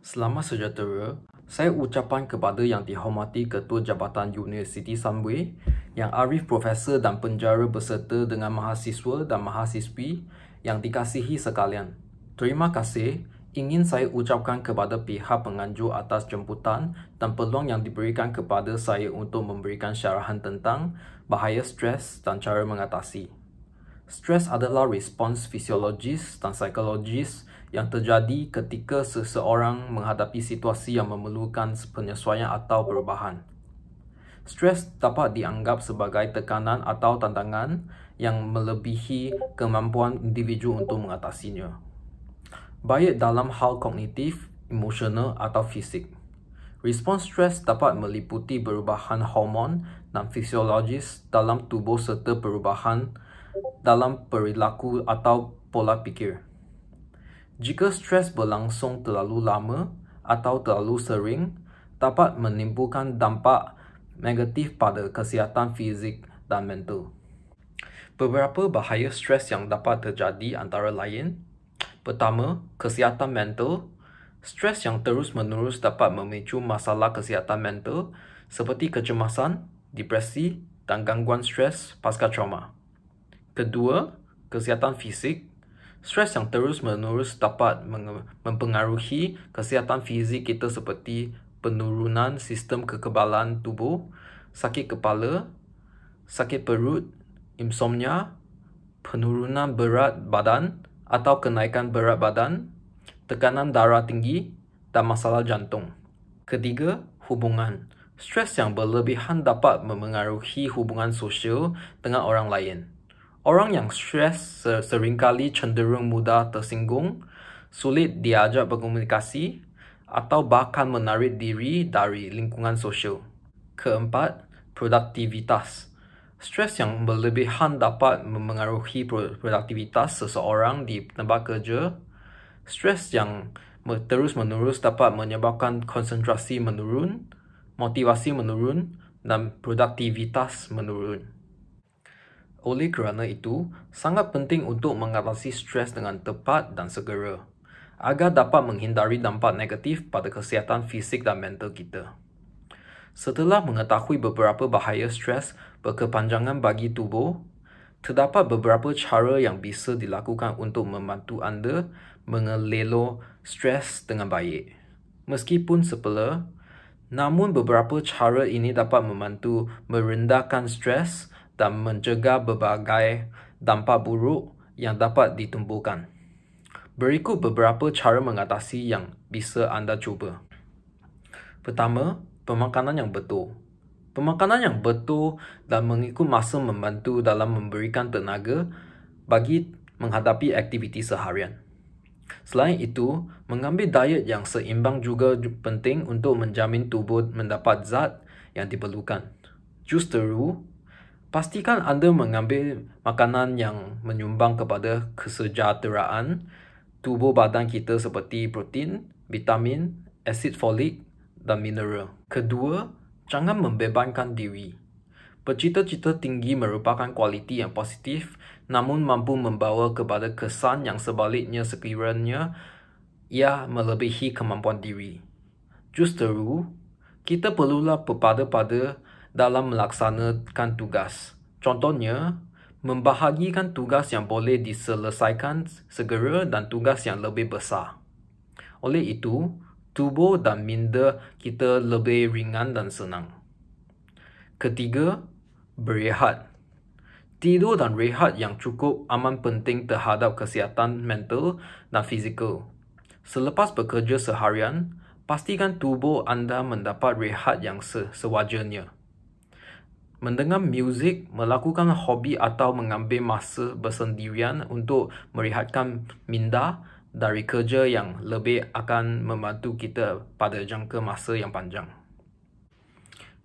Selamat sejahtera. Saya ucapkan kepada yang dihormati Ketua Jabatan Universiti Sunway, yang arif profesor dan penjara berserta dengan mahasiswa dan mahasiswi yang dikasihi sekalian. Terima kasih ingin saya ucapkan kepada pihak penganjur atas jemputan dan peluang yang diberikan kepada saya untuk memberikan syarahan tentang bahaya stres dan cara mengatasi. Stres adalah respons fisiologis dan psikologis yang terjadi ketika seseorang menghadapi situasi yang memerlukan penyesuaian atau perubahan. Stres dapat dianggap sebagai tekanan atau tantangan yang melebihi kemampuan individu untuk mengatasinya. Baik dalam hal kognitif, emosional atau fisik. Respons stres dapat meliputi perubahan hormon dan fisiologis dalam tubuh serta perubahan perubahan dalam perilaku atau pola pikir. Jika stres berlangsung terlalu lama atau terlalu sering, dapat menimbulkan dampak negatif pada kesihatan fizik dan mental. Beberapa bahaya stres yang dapat terjadi antara lain, pertama, kesihatan mental. Stres yang terus-menerus dapat memicu masalah kesihatan mental seperti kecemasan, depresi, dan gangguan stres pasca trauma. Kedua, kesihatan fizik. Stres yang terus-menerus dapat mempengaruhi kesihatan fizik kita seperti penurunan sistem kekebalan tubuh, sakit kepala, sakit perut, insomnia, penurunan berat badan atau kenaikan berat badan, tekanan darah tinggi, dan masalah jantung. Ketiga, hubungan. Stres yang berlebihan dapat mempengaruhi hubungan sosial dengan orang lain. Orang yang stres seringkali cenderung mudah tersinggung, sulit diajak berkomunikasi, atau bahkan menarik diri dari lingkungan sosial. Keempat, produktivitas. Stres yang berlebihan dapat mempengaruhi produktivitas seseorang di tempat kerja. Stres yang terus menerus dapat menyebabkan konsentrasi menurun, motivasi menurun, dan produktivitas menurun. Oleh kerana itu, sangat penting untuk mengatasi stres dengan tepat dan segera agar dapat menghindari dampak negatif pada kesihatan fisik dan mental kita. Setelah mengetahui beberapa bahaya stres berkepanjangan bagi tubuh, terdapat beberapa cara yang bisa dilakukan untuk membantu anda mengelelo stres dengan baik. Meskipun sepele, namun beberapa cara ini dapat membantu merendahkan stres dan mencegah berbagai dampak buruk yang dapat ditumbuhkan. Berikut beberapa cara mengatasi yang bisa anda cuba. Pertama, pemakanan yang betul. Pemakanan yang betul dan mengikut masa membantu dalam memberikan tenaga bagi menghadapi aktiviti seharian. Selain itu, mengambil diet yang seimbang juga penting untuk menjamin tubuh mendapat zat yang diperlukan. Jus teru pastikan anda mengambil makanan yang menyumbang kepada kesejahteraan tubuh badan kita seperti protein, vitamin, asid folik dan mineral. Kedua, jangan membebankan diri. Bercita-cita tinggi merupakan kualiti yang positif namun mampu membawa kepada kesan yang sebaliknya sekiranya ia melebihi kemampuan diri. Justeru, kita perlulah berpada-pada pada dalam melaksanakan tugas. Contohnya, membahagikan tugas yang boleh diselesaikan segera dan tugas yang lebih besar. Oleh itu, tubuh dan minda kita lebih ringan dan senang. Ketiga, berehat. Tidur dan rehat yang cukup aman penting terhadap kesihatan mental dan fizikal. Selepas bekerja seharian, pastikan tubuh anda mendapat rehat yang sewajarnya mendengar muzik, melakukan hobi atau mengambil masa bersendirian untuk merehatkan minda dari kerja yang lebih akan membantu kita pada jangka masa yang panjang.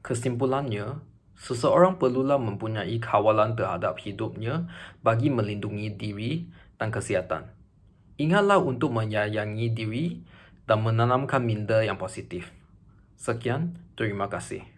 Kesimpulannya, seseorang perlulah mempunyai kawalan terhadap hidupnya bagi melindungi diri dan kesihatan. Ingatlah untuk menyayangi diri dan menanamkan minda yang positif. Sekian, terima kasih.